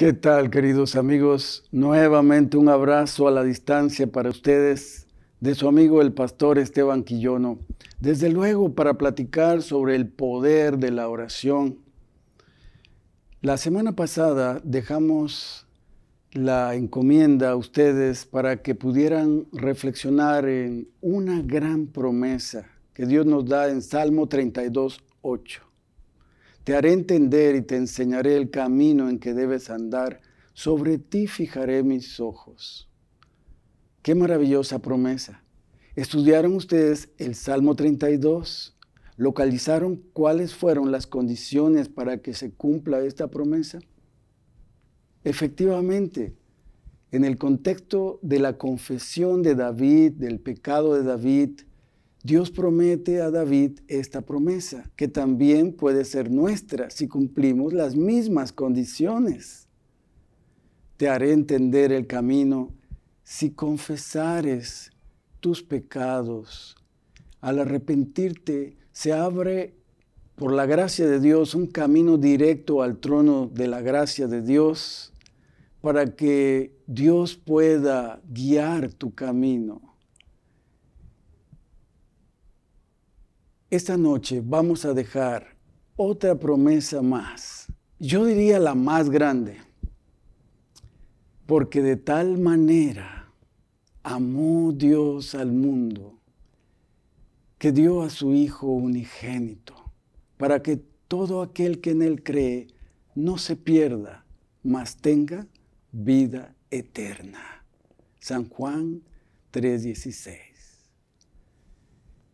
¿Qué tal, queridos amigos? Nuevamente un abrazo a la distancia para ustedes de su amigo el pastor Esteban Quillono. Desde luego, para platicar sobre el poder de la oración. La semana pasada dejamos la encomienda a ustedes para que pudieran reflexionar en una gran promesa que Dios nos da en Salmo 32, 8. Te haré entender y te enseñaré el camino en que debes andar. Sobre ti fijaré mis ojos. Qué maravillosa promesa. Estudiaron ustedes el Salmo 32. ¿Localizaron cuáles fueron las condiciones para que se cumpla esta promesa? Efectivamente, en el contexto de la confesión de David, del pecado de David, Dios promete a David esta promesa, que también puede ser nuestra si cumplimos las mismas condiciones. Te haré entender el camino si confesares tus pecados. Al arrepentirte se abre por la gracia de Dios un camino directo al trono de la gracia de Dios para que Dios pueda guiar tu camino. Esta noche vamos a dejar otra promesa más. Yo diría la más grande. Porque de tal manera amó Dios al mundo que dio a su Hijo unigénito para que todo aquel que en Él cree no se pierda, mas tenga vida eterna. San Juan 3:16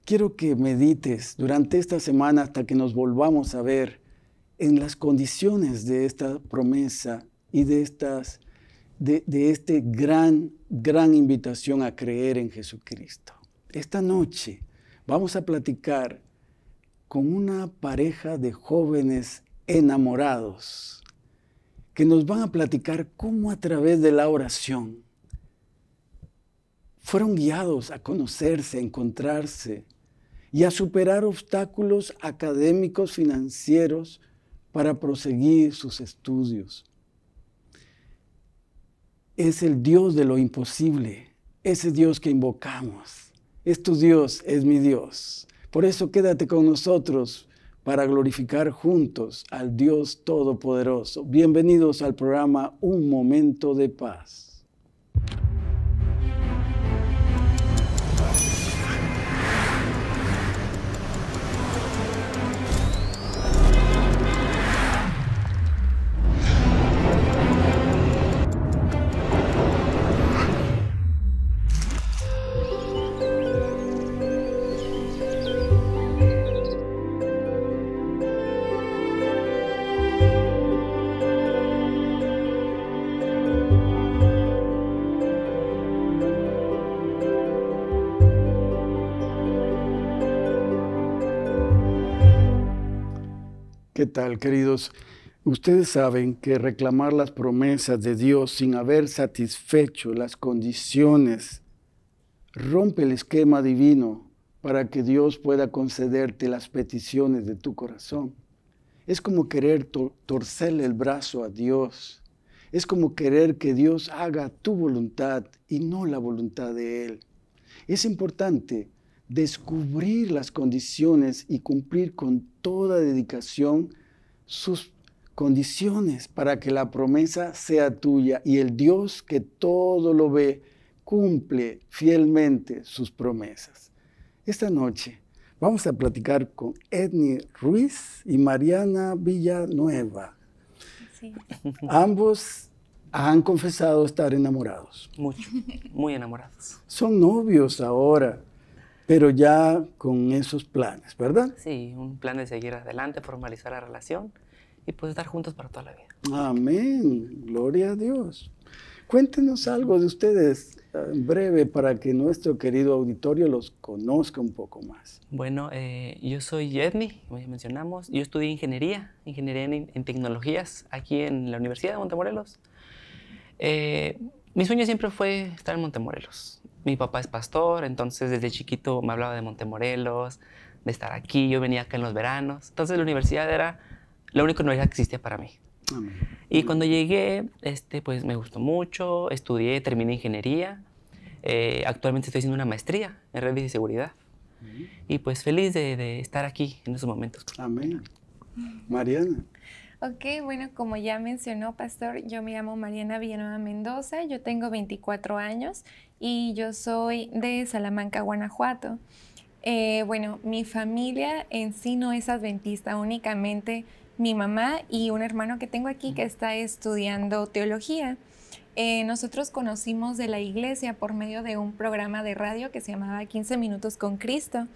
quiero que medites durante esta semana hasta que nos volvamos a ver en las condiciones de esta promesa y de, estas, de, este gran, gran invitación a creer en Jesucristo. Esta noche vamos a platicar con una pareja de jóvenes enamorados que nos van a platicar cómo a través de la oración fueron guiados a conocerse, a encontrarse, y a superar obstáculos académicos financieros para proseguir sus estudios. Es el Dios de lo imposible, ese Dios que invocamos. Es tu Dios, es mi Dios. Por eso quédate con nosotros para glorificar juntos al Dios Todopoderoso. Bienvenidos al programa Un Momento de Paz. queridos? Ustedes saben que reclamar las promesas de Dios sin haber satisfecho las condiciones rompe el esquema divino para que Dios pueda concederte las peticiones de tu corazón. Es como querer torcerle el brazo a Dios. Es como querer que Dios haga tu voluntad y no la voluntad de Él. Es importante descubrir las condiciones y cumplir con toda dedicación sus condiciones para que la promesa sea tuya y el Dios que todo lo ve cumple fielmente sus promesas. Esta noche vamos a platicar con Edney Ruiz y Mariana Villanueva. Ambos han confesado estar enamorados. Mucho, muy enamorados. Son novios ahora, pero ya con esos planes, ¿verdad? Sí, un plan de seguir adelante, formalizar la relación y pues estar juntos para toda la vida. Amén, gloria a Dios. Cuéntenos algo de ustedes eh, en breve para que nuestro querido auditorio los conozca un poco más. Bueno, eh, yo soy Yedmi, como ya mencionamos. Yo estudié ingeniería, ingeniería en, tecnologías aquí en la Universidad de Montemorelos. Eh, mi sueño siempre fue estar en Montemorelos. Mi papá es pastor, entonces desde chiquito me hablaba de Montemorelos, de estar aquí. Yo venía acá en los veranos. Entonces la universidad era la única universidad que existía para mí. Y cuando llegué, este, pues me gustó mucho, estudié, terminé ingeniería. Eh, actualmente estoy haciendo una maestría en redes y seguridad. Y pues feliz de, estar aquí en esos momentos. Amén. Mariana. Ok, bueno, como ya mencionó Pastor, yo me llamo Mariana Villanueva Mendoza, yo tengo 24 años y yo soy de Salamanca, Guanajuato. Eh, bueno, mi familia en sí no es adventista, únicamente mi mamá y un hermano que tengo aquí que está estudiando teología. Eh, nosotros conocimos de la iglesia por medio de un programa de radio que se llamaba 15 Minutos con Cristo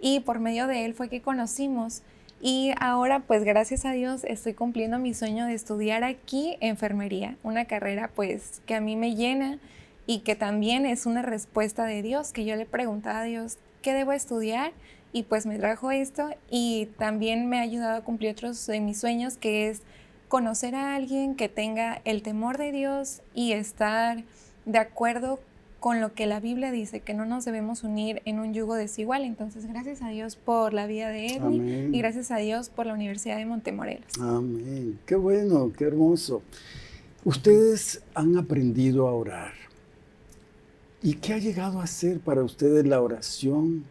y por medio de él fue que conocimos y ahora pues gracias a Dios estoy cumpliendo mi sueño de estudiar aquí enfermería, una carrera pues que a mí me llena y que también es una respuesta de Dios, que yo le preguntaba a Dios, ¿qué debo estudiar? y pues me trajo esto y también me ha ayudado a cumplir otros de mis sueños, que es conocer a alguien que tenga el temor de Dios y estar de acuerdo con lo que la Biblia dice, que no nos debemos unir en un yugo desigual. Entonces, gracias a Dios por la vida de Edwin y gracias a Dios por la Universidad de Montemorelos. Amén. Qué bueno, qué hermoso. Ustedes han aprendido a orar. ¿Y qué ha llegado a ser para ustedes la oración?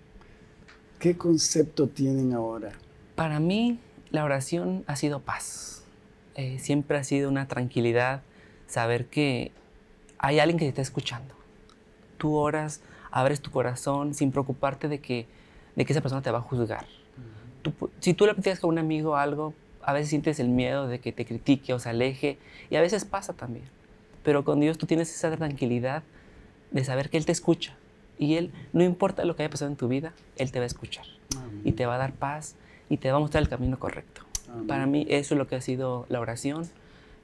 ¿Qué concepto tienen ahora? Para mí, la oración ha sido paz. Eh, siempre ha sido una tranquilidad saber que hay alguien que te está escuchando. Tú oras, abres tu corazón sin preocuparte de que, de que esa persona te va a juzgar. si tú le platicas a un amigo algo, a veces sientes el miedo de que te critique o se aleje, y a veces pasa también. Pero con Dios tú tienes esa tranquilidad de saber que Él te escucha y Él, no importa lo que haya pasado en tu vida, Él te va a escuchar y te va a dar paz y te va a mostrar el camino correcto. Para mí eso es lo que ha sido la oración,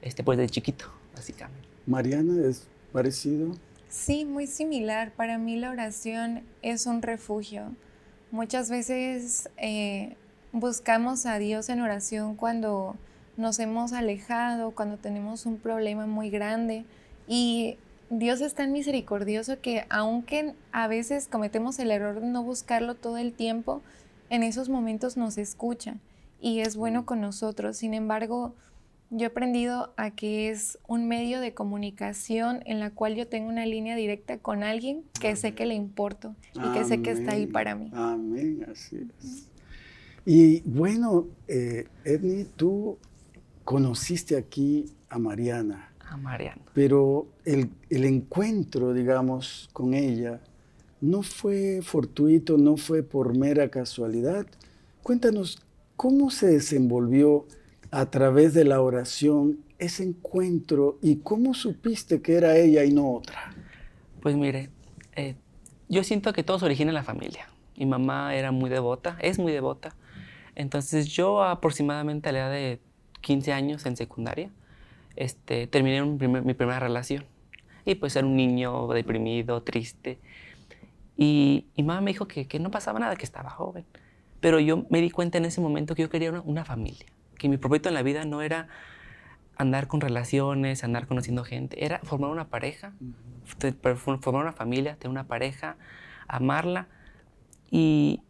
este, pues de chiquito, básicamente. Mariana, ¿es parecido? Sí, muy similar. Para mí la oración es un refugio. Muchas veces eh, buscamos a Dios en oración cuando nos hemos alejado, cuando tenemos un problema muy grande y Dios es tan misericordioso que aunque a veces cometemos el error de no buscarlo todo el tiempo, en esos momentos nos escucha y es bueno mm. con nosotros. Sin embargo, yo he aprendido a que es un medio de comunicación en la cual yo tengo una línea directa con alguien que sé que le importo y que sé que está ahí para mí. Amén, así es. Y bueno, eh, tú conociste aquí a Mariana a Pero el, encuentro, digamos, con ella no fue fortuito, no fue por mera casualidad. Cuéntanos cómo se desenvolvió a través de la oración ese encuentro y cómo supiste que era ella y no otra. Pues mire, eh, yo siento que todo se origina en la familia. Mi mamá era muy devota, es muy devota. Entonces yo aproximadamente a la edad de 15 años en secundaria, este, terminé mi primera relación. Y pues era un niño deprimido, triste. Y, mamá me dijo que, no pasaba nada, que estaba joven. Pero yo me di cuenta en ese momento que yo quería una, familia, que mi propósito en la vida no era andar con relaciones, andar conociendo gente, era formar una pareja, formar una familia, tener una pareja, amarla y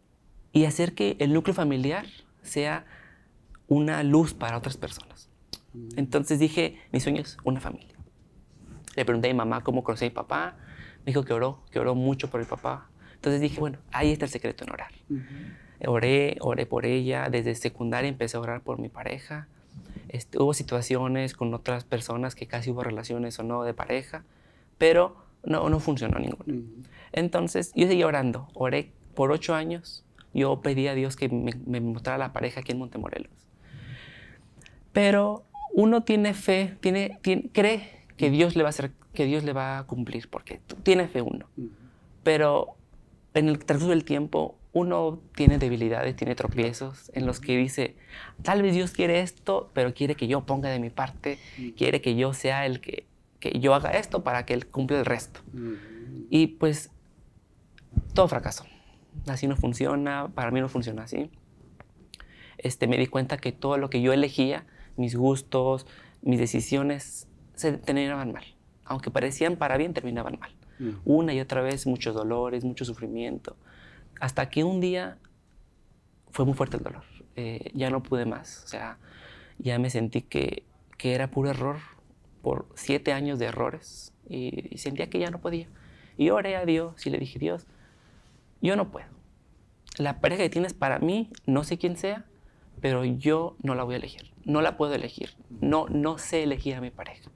hacer que el núcleo familiar sea una luz para otras personas. Entonces dije, mi sueño es una familia. Le pregunté a mi mamá cómo conocí a mi papá. Me dijo que oró, que oró mucho por el papá. Entonces dije, bueno, ahí está el secreto en orar. Oré, oré por ella. Desde secundaria empecé a orar por mi pareja. Este, hubo situaciones con otras personas que casi hubo relaciones o no de pareja, pero no, no funcionó ninguna. Entonces yo seguí orando. Oré por ocho años. Yo pedí a Dios que me, mostrara la pareja aquí en Montemorelos. Pero uno tiene fe, tiene, cree que Dios le va a que Dios le va a cumplir, porque tiene fe uno. Pero en el transcurso del tiempo uno tiene debilidades, tiene tropiezos en los que dice, tal vez Dios quiere esto, pero quiere que yo ponga de mi parte, quiere que yo sea el que, que yo haga esto para que Él cumpla el resto. Y pues todo fracaso. Así no funciona, para mí no funciona así. Este, me di cuenta que todo lo que yo elegía mis gustos, mis decisiones se terminaban mal. Aunque parecían para bien, terminaban mal. Una y otra vez, muchos dolores, mucho sufrimiento. Hasta que un día fue muy fuerte el dolor. Eh, ya no pude más. O sea, ya me sentí que, que era puro error por siete años de errores y, y, sentía que ya no podía. Y oré a Dios y le dije, Dios, yo no puedo. La pareja que tienes para mí, no sé quién sea, pero yo no la voy a elegir no la puedo elegir. No, no sé elegir a mi pareja.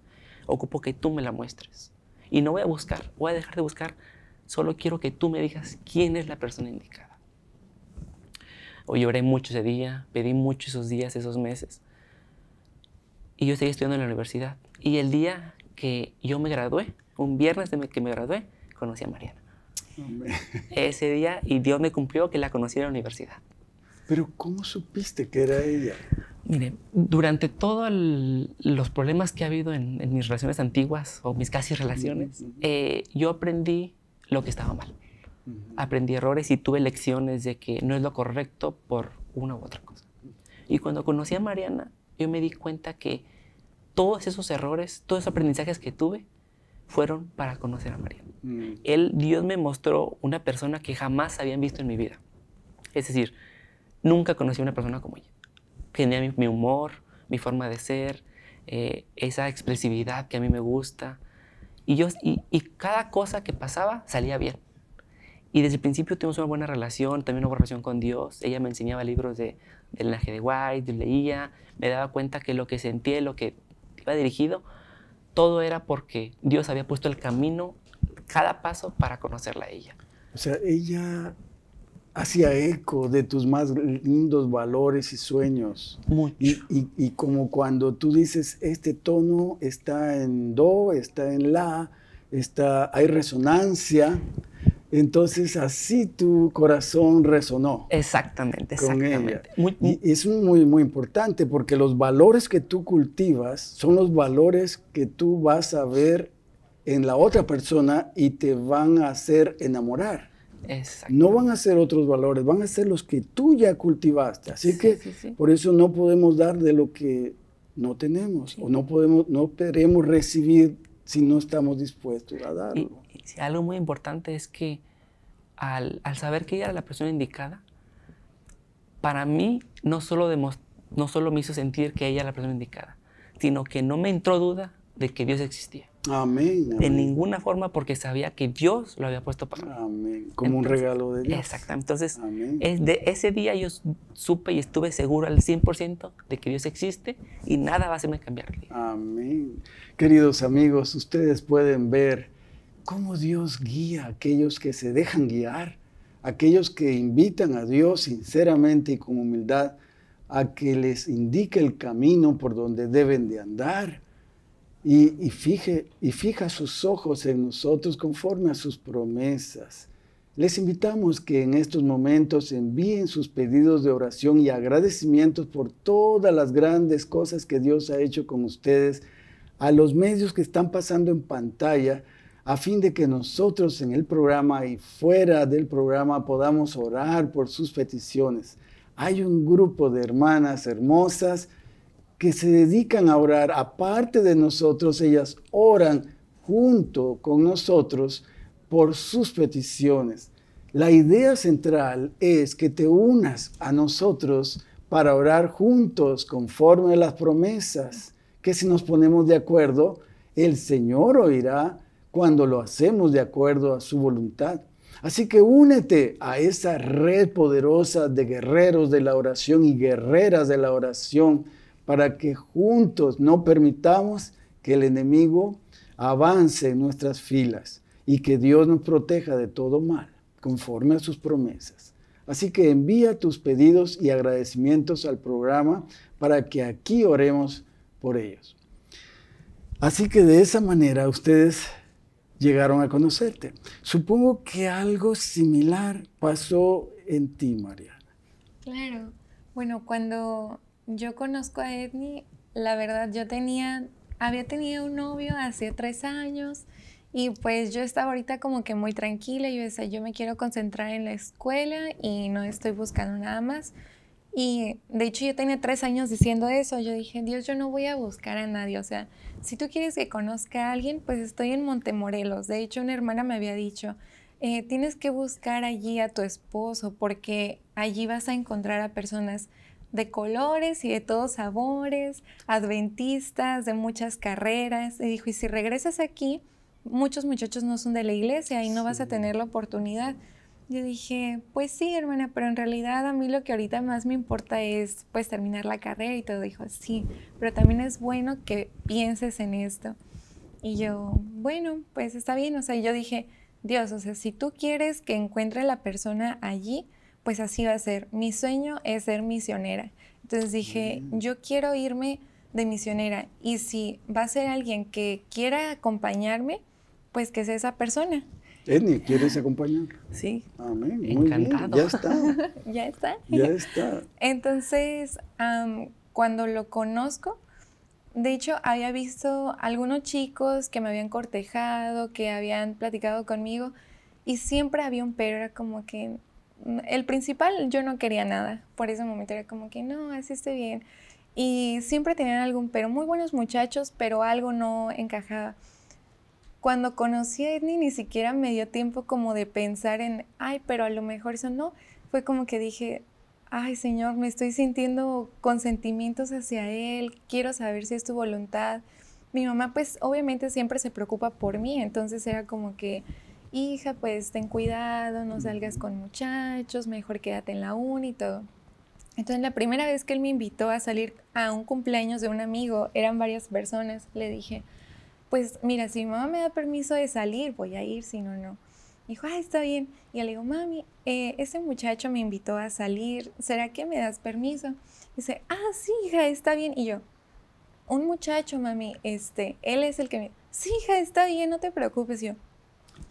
Ocupo que tú me la muestres. Y no voy a buscar, voy a dejar de buscar. Solo quiero que tú me digas quién es la persona indicada. Hoy lloré mucho ese día, pedí mucho esos días, esos meses. Y yo seguí estudiando en la universidad. Y el día que yo me gradué, un viernes de que me gradué, conocí a Mariana. Ese día, y Dios me cumplió que la conocí en la universidad. Pero ¿cómo supiste que era ella? Mire, durante todos los problemas que ha habido en, mis relaciones antiguas o mis casi relaciones, eh, yo aprendí lo que estaba mal. Aprendí errores y tuve lecciones de que no es lo correcto por una u otra cosa. Y cuando conocí a Mariana, yo me di cuenta que todos esos errores, todos esos aprendizajes que tuve, fueron para conocer a Mariana. Mm. Él, Dios me mostró una persona que jamás habían visto en mi vida. Es decir, nunca conocí a una persona como ella. Tenía mi, humor, mi forma de ser, eh, esa expresividad que a mí me gusta. Y, yo, y, cada cosa que pasaba salía bien. Y desde el principio tuvimos una buena relación, también una buena relación con Dios. Ella me enseñaba libros de, del linaje de White, leía, me daba cuenta que lo que sentía, lo que iba dirigido, todo era porque Dios había puesto el camino, cada paso para conocerla a ella. O sea, ella hacía eco de tus más lindos valores y sueños. Y, como cuando tú dices, este tono está en do, está en la, está, hay resonancia, entonces así tu corazón resonó. Exactamente, exactamente. y es muy, muy importante porque los valores que tú cultivas son los valores que tú vas a ver en la otra persona y te van a hacer enamorar. No van a ser otros valores, van a ser los que tú ya cultivaste. Así que por eso no podemos dar de lo que no tenemos o no podemos, no queremos recibir si no estamos dispuestos a darlo. algo muy importante es que al, saber que ella era la persona indicada, para mí no solo, no solo me hizo sentir que ella era la persona indicada, sino que no me entró duda de que Dios existía. Amén, De ninguna forma porque sabía que Dios lo había puesto para mí. Como un regalo de Dios. Exactamente. Entonces, de ese día yo supe y estuve seguro al 100% de que Dios existe y nada va a hacerme cambiar. Amén. Queridos amigos, ustedes pueden ver cómo Dios guía a aquellos que se dejan guiar, aquellos que invitan a Dios sinceramente y con humildad a que les indique el camino por donde deben de andar y, fije, y fija sus ojos en nosotros conforme a sus promesas. Les invitamos que en estos momentos envíen sus pedidos de oración y agradecimientos por todas las grandes cosas que Dios ha hecho con ustedes a los medios que están pasando en pantalla a fin de que nosotros en el programa y fuera del programa podamos orar por sus peticiones. Hay un grupo de hermanas hermosas que se dedican a orar, aparte de nosotros, ellas oran junto con nosotros por sus peticiones. La idea central es que te unas a nosotros para orar juntos conforme a las promesas, que si nos ponemos de acuerdo, el Señor oirá cuando lo hacemos de acuerdo a su voluntad. Así que únete a esa red poderosa de guerreros de la oración y guerreras de la oración para que juntos no permitamos que el enemigo avance en nuestras filas y que Dios nos proteja de todo mal, conforme a sus promesas. Así que envía tus pedidos y agradecimientos al programa para que aquí oremos por ellos. Así que de esa manera ustedes llegaron a conocerte. Supongo que algo similar pasó en ti, Mariana. Claro. Bueno, cuando yo conozco a Edni, la verdad, yo tenía, había tenido un novio hace tres años y pues yo estaba ahorita como que muy tranquila, yo decía, yo me quiero concentrar en la escuela y no estoy buscando nada más. Y de hecho yo tenía tres años diciendo eso, yo dije, Dios, yo no voy a buscar a nadie, o sea, si tú quieres que conozca a alguien, pues estoy en Montemorelos. De hecho, una hermana me había dicho, eh, tienes que buscar allí a tu esposo porque allí vas a encontrar a personas de colores y de todos sabores, adventistas, de muchas carreras. Y dijo, y si regresas aquí, muchos muchachos no son de la iglesia y no vas a tener la oportunidad. Yo dije, pues sí, hermana, pero en realidad a mí lo que ahorita más me importa es pues terminar la carrera y todo. Dijo, sí, pero también es bueno que pienses en esto. Y yo, bueno, pues está bien. O sea, yo dije, Dios, o sea, si tú quieres que encuentre la persona allí, pues así va a ser. Mi sueño es ser misionera. Entonces dije, mm. yo quiero irme de misionera y si va a ser alguien que quiera acompañarme, pues que sea esa persona. Edni, ¿quieres acompañar? Sí. Amén. Encantado. Ya está. ya está. Ya está. Entonces, cuando lo conozco, de hecho, había visto algunos chicos que me habían cortejado, que habían platicado conmigo, y siempre había un pero, era como que el principal yo no quería nada. Por ese momento era como que no, así esté bien. Y siempre tenían algún pero, muy buenos muchachos, pero algo no encajaba. Cuando conocí a Edney ni siquiera me dio tiempo como de pensar en, ay, pero a lo mejor eso no. Fue como que dije, ay Señor, me estoy sintiendo con sentimientos hacia Él, quiero saber si es tu voluntad. Mi mamá pues obviamente siempre se preocupa por mí, entonces era como que hija, pues ten cuidado, no salgas con muchachos, mejor quédate en la uni y todo. Entonces la primera vez que él me invitó a salir a un cumpleaños de un amigo, eran varias personas, le dije, pues mira, si mi mamá me da permiso de salir, voy a ir, si no, no. Dijo, ah, está bien. Y le digo, mami, eh, ese muchacho me invitó a salir, ¿será que me das permiso? Dice, ah, sí, hija, está bien. Y yo, un muchacho, mami, este, él es el que me... Sí, hija, está bien, no te preocupes. yo,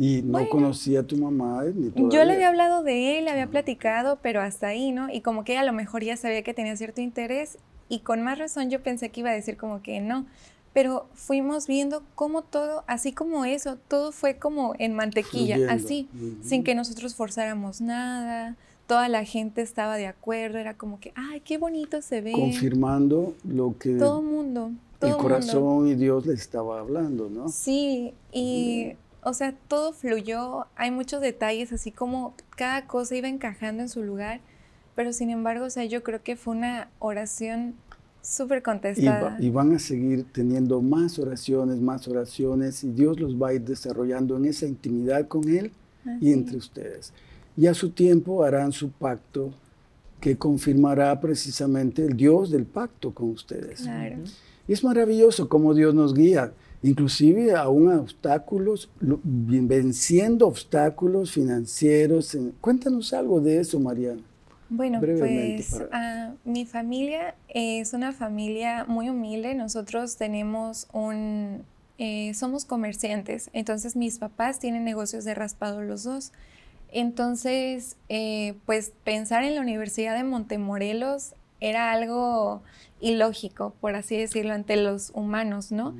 y no conocía a tu mamá eh, ni Yo le había hablado de él, había platicado, pero hasta ahí, ¿no? Y como que a lo mejor ya sabía que tenía cierto interés y con más razón yo pensé que iba a decir como que no. Pero fuimos viendo cómo todo, así como eso, todo fue como en mantequilla, así, sin que nosotros forzáramos nada, toda la gente estaba de acuerdo, era como que, ay, qué bonito se ve. Confirmando lo que... Todo mundo. el corazón y Dios le estaba hablando, ¿no? Sí, y o sea, todo fluyó, hay muchos detalles, así como cada cosa iba encajando en su lugar, pero sin embargo, o sea, yo creo que fue una oración súper contestada. Y, van a seguir teniendo más oraciones, más oraciones, y Dios los va a ir desarrollando en esa intimidad con Él y entre ustedes. Y a su tiempo harán su pacto que confirmará precisamente el Dios del pacto con ustedes. Y es maravilloso cómo Dios nos guía inclusive aún obstáculos, venciendo obstáculos financieros. Cuéntanos algo de eso, Mariana. Bueno, pues ah, mi familia es una familia muy humilde. Nosotros tenemos un, eh, somos comerciantes, entonces mis papás tienen negocios de raspado los dos. Entonces, eh, pues pensar en la Universidad de Montemorelos era algo ilógico, por así decirlo, ante los humanos, ¿no?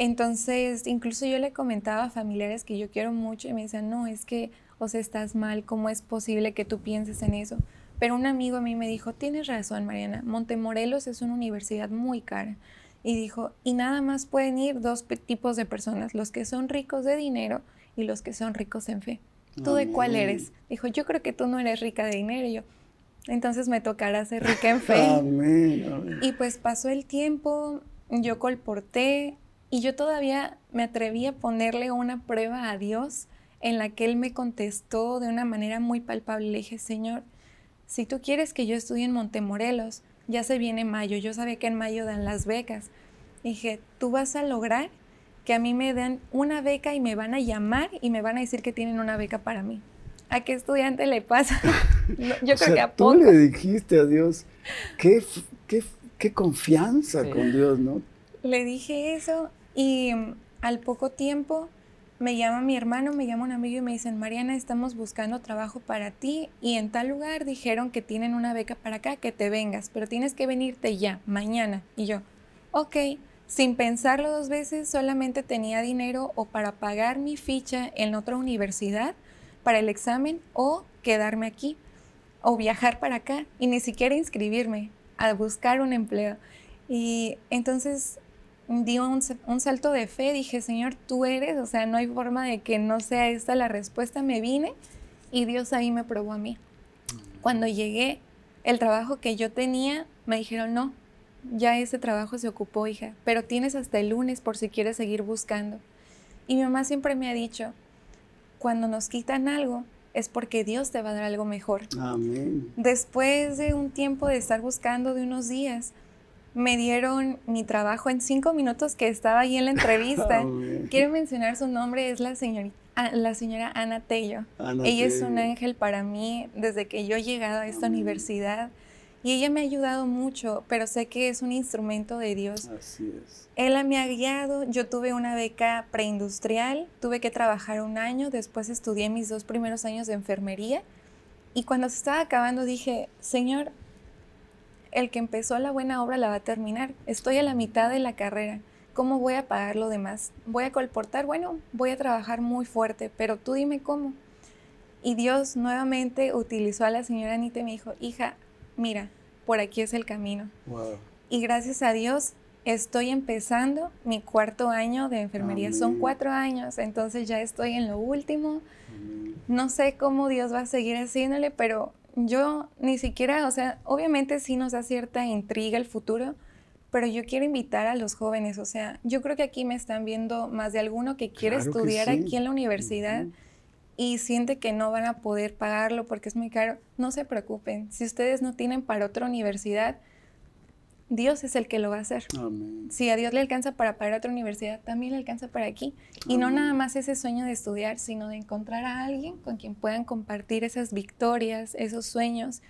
Entonces, incluso yo le comentaba a familiares que yo quiero mucho y me decían, no, es que, os estás mal, ¿cómo es posible que tú pienses en eso? Pero un amigo a mí me dijo, tienes razón, Mariana, Montemorelos es una universidad muy cara. Y dijo, y nada más pueden ir dos tipos de personas, los que son ricos de dinero y los que son ricos en fe. ¿Tú de cuál eres? Dijo, yo creo que tú no eres rica de dinero. Y yo, entonces me tocará ser rica en fe. Y pues pasó el tiempo, yo colporté, y yo todavía me atreví a ponerle una prueba a Dios en la que Él me contestó de una manera muy palpable. Le dije, Señor, si tú quieres que yo estudie en Montemorelos, ya se viene mayo, yo sabía que en mayo dan las becas. dije, tú vas a lograr que a mí me den una beca y me van a llamar y me van a decir que tienen una beca para mí. ¿A qué estudiante le pasa? yo creo que a Tú le dijiste a Dios, qué, qué, confianza con Dios, ¿no? Le dije eso y mm, al poco tiempo me llama mi hermano, me llama un amigo y me dicen, Mariana, estamos buscando trabajo para ti y en tal lugar dijeron que tienen una beca para acá, que te vengas, pero tienes que venirte ya, mañana. Y yo, ok, sin pensarlo dos veces, solamente tenía dinero o para pagar mi ficha en otra universidad para el examen o quedarme aquí o viajar para acá y ni siquiera inscribirme a buscar un empleo. Y entonces Dio un, salto de fe, dije, Señor, tú eres, o sea, no hay forma de que no sea esta la respuesta, me vine y Dios ahí me probó a mí. Cuando llegué, el trabajo que yo tenía, me dijeron, no, ya ese trabajo se ocupó, hija, pero tienes hasta el lunes por si quieres seguir buscando. Y mi mamá siempre me ha dicho, cuando nos quitan algo, es porque Dios te va a dar algo mejor. Después de un tiempo de estar buscando de unos días, me dieron mi trabajo en cinco minutos que estaba ahí en la entrevista. Ah, Quiero mencionar su nombre, es la, ah, la señora Ana Tello. ella es un ángel para mí desde que yo he llegado a esta ah. universidad. Y ella me ha ayudado mucho, pero sé que es un instrumento de Dios. Así Él me ha guiado. Yo tuve una beca preindustrial, tuve que trabajar un año, después estudié mis dos primeros años de enfermería. Y cuando se estaba acabando dije, Señor, el que empezó la buena obra la va a terminar. Estoy a la mitad de la carrera. ¿Cómo voy a pagar lo demás? ¿Voy a colportar? Bueno, voy a trabajar muy fuerte, pero tú dime cómo. Y Dios nuevamente utilizó a la señora Anita y me dijo, hija, mira, por aquí es el camino. Y gracias a Dios estoy empezando mi cuarto año de enfermería. Son cuatro años, entonces ya estoy en lo último. No sé cómo Dios va a seguir haciéndole, pero yo ni siquiera, o sea, obviamente sí nos da cierta intriga el futuro, pero yo quiero invitar a los jóvenes, o sea, yo creo que aquí me están viendo más de alguno que quiere estudiar aquí en la universidad. Y siente que no van a poder pagarlo porque es muy caro. No se preocupen. Si ustedes no tienen para otra universidad, Dios es el que lo va a hacer. Si a Dios le alcanza para pagar otra universidad, también le alcanza para aquí. Y no nada más ese sueño de estudiar, sino de encontrar a alguien con quien puedan compartir esas victorias, esos sueños.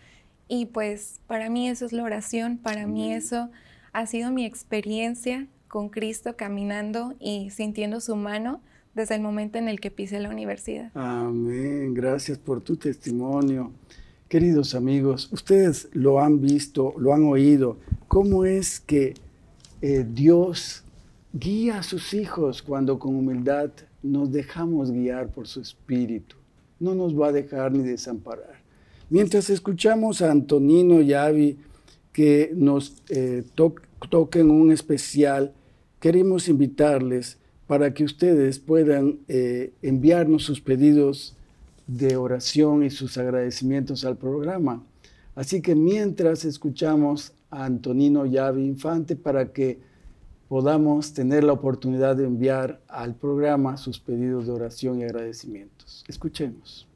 Y pues para mí eso es la oración, para mí eso ha sido mi experiencia con Cristo caminando y sintiendo su mano desde el momento en el que pise la universidad. Amén, gracias por tu testimonio. Queridos amigos, ustedes lo han visto, lo han oído, cómo es que eh, Dios guía a sus hijos cuando con humildad nos dejamos guiar por su espíritu. No nos va a dejar ni desamparar. Mientras escuchamos a Antonino y Avi que nos eh, toquen un especial, queremos invitarles para que ustedes puedan eh, enviarnos sus pedidos de oración y sus agradecimientos al programa. Así que mientras escuchamos a Antonino Yavi Infante para que podamos tener la oportunidad de enviar al programa sus pedidos de oración y agradecimientos. Escuchemos.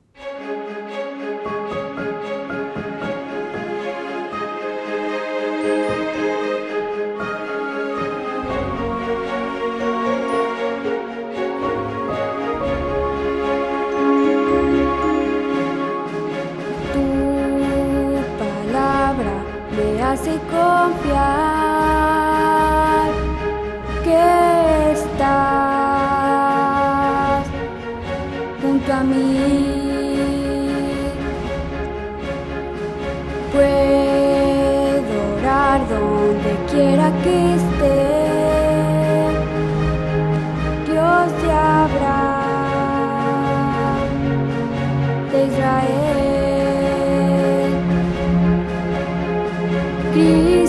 Israel. Cristo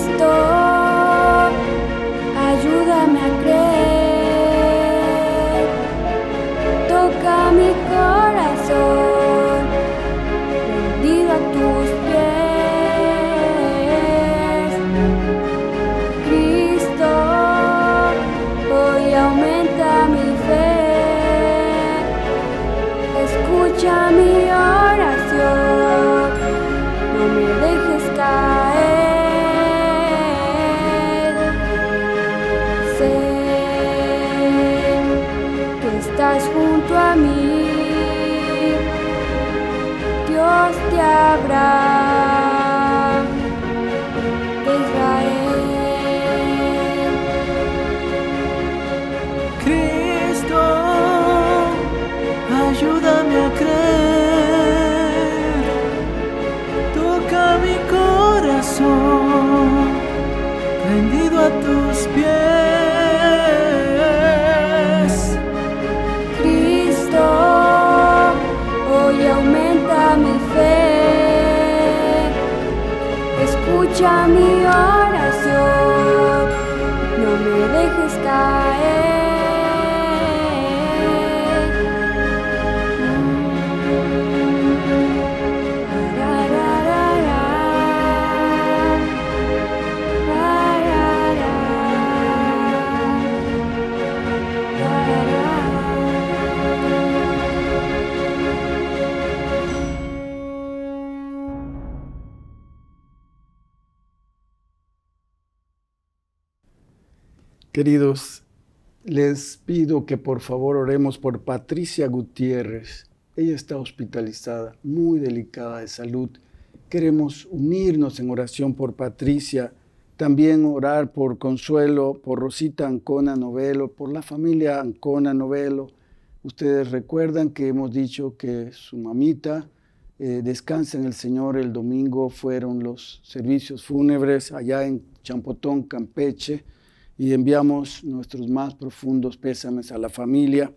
queridos, les pido que por favor oremos por Patricia Gutiérrez. Ella está hospitalizada, muy delicada de salud. Queremos unirnos en oración por Patricia, también orar por Consuelo, por Rosita Ancona Novelo, por la familia Ancona Novelo. Ustedes recuerdan que hemos dicho que su mamita eh, descansa en el Señor el domingo, fueron los servicios fúnebres allá en Champotón, Campeche y enviamos nuestros más profundos pésames a la familia.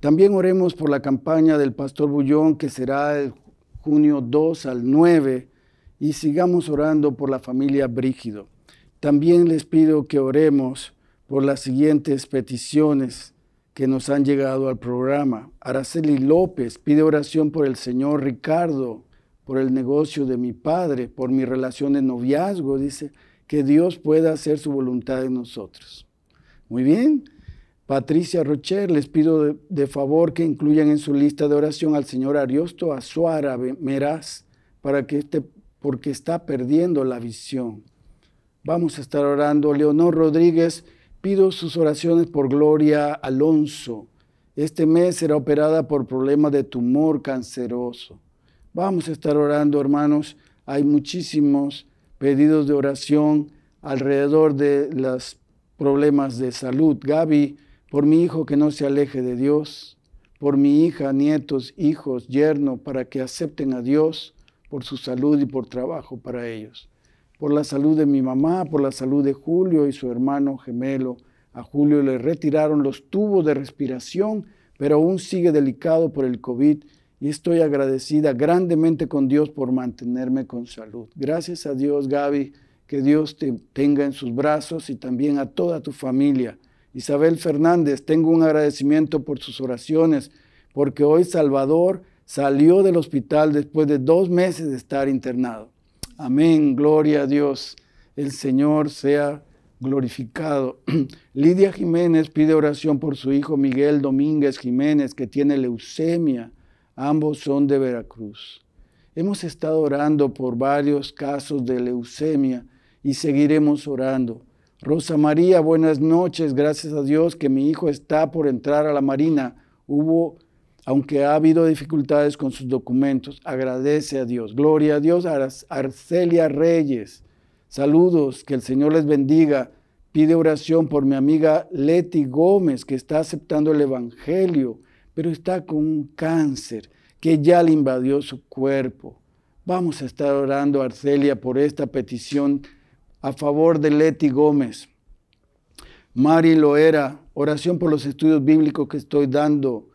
También oremos por la campaña del Pastor Bullón, que será de junio 2 al 9, y sigamos orando por la familia Brígido. También les pido que oremos por las siguientes peticiones que nos han llegado al programa. Araceli López pide oración por el señor Ricardo, por el negocio de mi padre, por mi relación de noviazgo, dice, que Dios pueda hacer su voluntad en nosotros. Muy bien. Patricia Rocher, les pido de, favor que incluyan en su lista de oración al señor Ariosto Azuara Meraz, para que este, porque está perdiendo la visión. Vamos a estar orando. Leonor Rodríguez, pido sus oraciones por Gloria Alonso. Este mes será operada por problemas de tumor canceroso. Vamos a estar orando, hermanos. Hay muchísimos pedidos de oración alrededor de los problemas de salud. Gaby, por mi hijo que no se aleje de Dios, por mi hija, nietos, hijos, yerno, para que acepten a Dios por su salud y por trabajo para ellos, por la salud de mi mamá, por la salud de Julio y su hermano gemelo. A Julio le retiraron los tubos de respiración, pero aún sigue delicado por el COVID y estoy agradecida grandemente con Dios por mantenerme con salud. Gracias a Dios, Gaby, que Dios te tenga en sus brazos y también a toda tu familia. Isabel Fernández, tengo un agradecimiento por sus oraciones, porque hoy Salvador salió del hospital después de dos meses de estar internado. Amén, gloria a Dios. El Señor sea glorificado. Lidia Jiménez pide oración por su hijo Miguel Domínguez Jiménez, que tiene leucemia. Ambos son de Veracruz. Hemos estado orando por varios casos de leucemia y seguiremos orando. Rosa María, buenas noches. Gracias a Dios que mi hijo está por entrar a la Marina. Hubo, aunque ha habido dificultades con sus documentos, agradece a Dios. Gloria a Dios. Arcelia Reyes, saludos. Que el Señor les bendiga. Pide oración por mi amiga Leti Gómez, que está aceptando el Evangelio pero está con un cáncer que ya le invadió su cuerpo. Vamos a estar orando, Arcelia, por esta petición a favor de Leti Gómez. Mari Loera, oración por los estudios bíblicos que estoy dando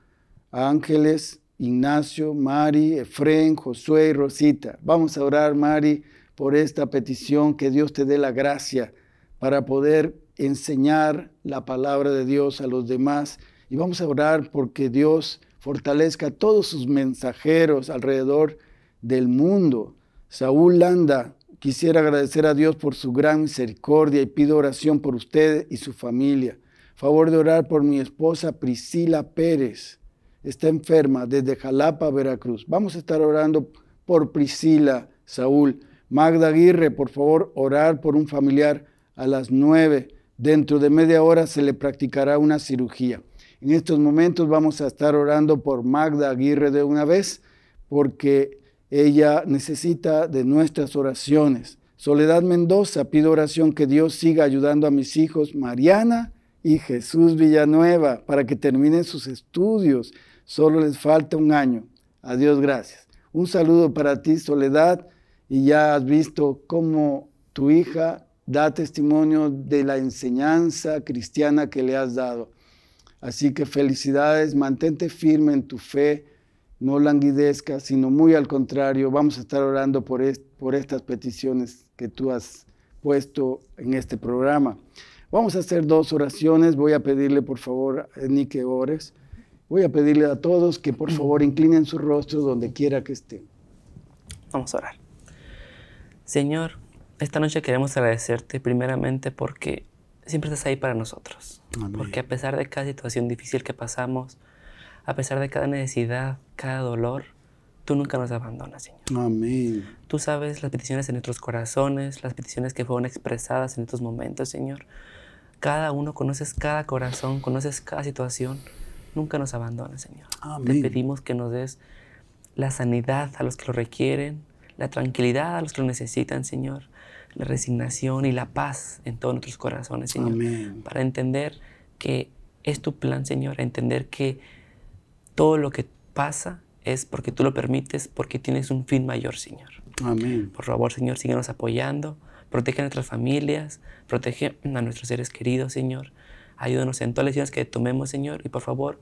a Ángeles, Ignacio, Mari, Efrén, Josué y Rosita. Vamos a orar, Mari, por esta petición, que Dios te dé la gracia para poder enseñar la palabra de Dios a los demás y vamos a orar porque Dios fortalezca a todos sus mensajeros alrededor del mundo. Saúl Landa, quisiera agradecer a Dios por su gran misericordia y pido oración por usted y su familia. Favor de orar por mi esposa Priscila Pérez. Está enferma desde Jalapa, Veracruz. Vamos a estar orando por Priscila, Saúl. Magda Aguirre, por favor, orar por un familiar a las nueve. Dentro de media hora se le practicará una cirugía. En estos momentos vamos a estar orando por Magda Aguirre de una vez, porque ella necesita de nuestras oraciones. Soledad Mendoza, pido oración que Dios siga ayudando a mis hijos Mariana y Jesús Villanueva para que terminen sus estudios. Solo les falta un año. Adiós, gracias. Un saludo para ti, Soledad, y ya has visto cómo tu hija da testimonio de la enseñanza cristiana que le has dado. Así que felicidades, mantente firme en tu fe, no languidezca, sino muy al contrario, vamos a estar orando por, por estas peticiones que tú has puesto en este programa. Vamos a hacer dos oraciones, voy a pedirle por favor a Nique ores, voy a pedirle a todos que por favor inclinen su rostro donde quiera que estén. Vamos a orar. Señor, esta noche queremos agradecerte primeramente porque siempre estás ahí para nosotros porque a pesar de cada situación difícil que pasamos, a pesar de cada necesidad, cada dolor, tú nunca nos abandonas, Señor. Amén. Tú sabes las peticiones en nuestros corazones, las peticiones que fueron expresadas en estos momentos, Señor. Cada uno conoces cada corazón, conoces cada situación. Nunca nos abandonas, Señor. Amén. Te pedimos que nos des la sanidad a los que lo requieren, la tranquilidad a los que lo necesitan, Señor la resignación y la paz en todos nuestros corazones, Señor. Para entender que es tu plan, Señor, entender que todo lo que pasa es porque tú lo permites, porque tienes un fin mayor, Señor. Amén. Por favor, Señor, síguenos apoyando, protege a nuestras familias, protege a nuestros seres queridos, Señor. Ayúdanos en todas las decisiones que tomemos, Señor, y por favor,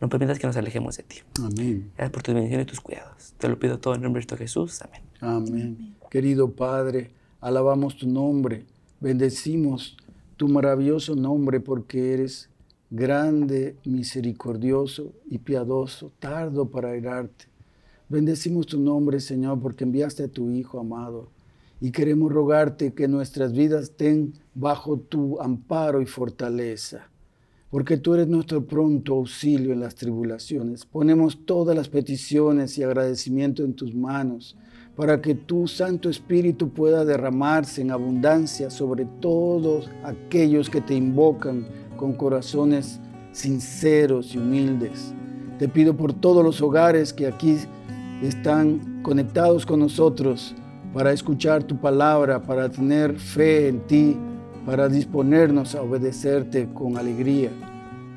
no permitas que nos alejemos de ti. Amén. Gracias por tus bendiciones y tus cuidados. Te lo pido todo en nombre de Jesús. Amén. Amén. Querido Padre, Alabamos tu nombre, bendecimos tu maravilloso nombre porque eres grande, misericordioso y piadoso, tardo para irarte. Bendecimos tu nombre, Señor, porque enviaste a tu Hijo amado. Y queremos rogarte que nuestras vidas estén bajo tu amparo y fortaleza, porque tú eres nuestro pronto auxilio en las tribulaciones. Ponemos todas las peticiones y agradecimiento en tus manos para que tu Santo Espíritu pueda derramarse en abundancia sobre todos aquellos que te invocan con corazones sinceros y humildes. Te pido por todos los hogares que aquí están conectados con nosotros para escuchar tu palabra, para tener fe en ti, para disponernos a obedecerte con alegría.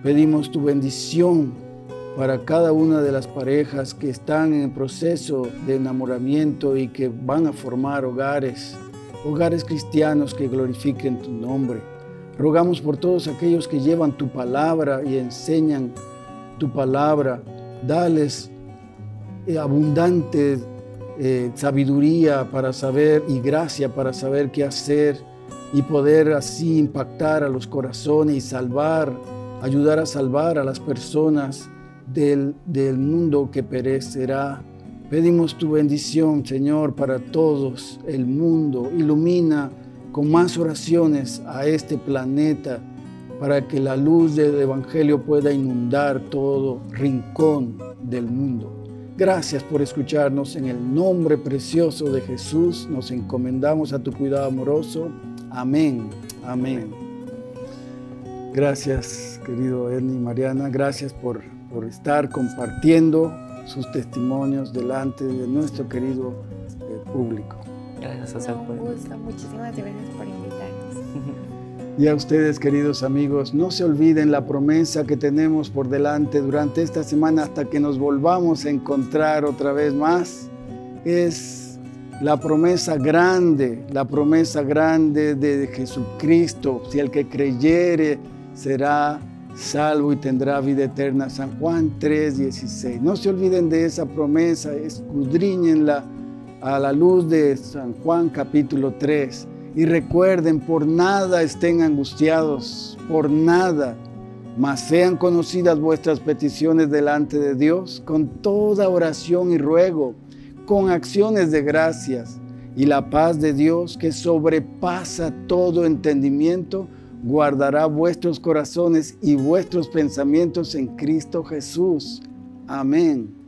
Pedimos tu bendición para cada una de las parejas que están en proceso de enamoramiento y que van a formar hogares, hogares cristianos que glorifiquen tu nombre. Rogamos por todos aquellos que llevan tu palabra y enseñan tu palabra. Dales eh, abundante eh, sabiduría para saber y gracia para saber qué hacer y poder así impactar a los corazones y salvar, ayudar a salvar a las personas del, mundo que perecerá. Pedimos tu bendición, Señor, para todos el mundo. Ilumina con más oraciones a este planeta para que la luz del Evangelio pueda inundar todo rincón del mundo. Gracias por escucharnos. En el nombre precioso de Jesús nos encomendamos a tu cuidado amoroso. Amén. Amén. Gracias, querido Ernie y Mariana. Gracias por por estar compartiendo sus testimonios delante de nuestro querido eh, público. Gracias, a No, un gusto. Muchísimas gracias por invitarnos. Y a ustedes, queridos amigos, no se olviden la promesa que tenemos por delante durante esta semana hasta que nos volvamos a encontrar otra vez más. Es la promesa grande, la promesa grande de Jesucristo. Si el que creyere será salvo y tendrá vida eterna. San Juan 16. No se olviden de esa promesa, escudriñenla a la luz de San Juan capítulo 3. Y recuerden, por nada estén angustiados, por nada, mas sean conocidas vuestras peticiones delante de Dios con toda oración y ruego, con acciones de gracias. Y la paz de Dios que sobrepasa todo entendimiento, guardará vuestros corazones y vuestros pensamientos en Cristo Jesús. Amén.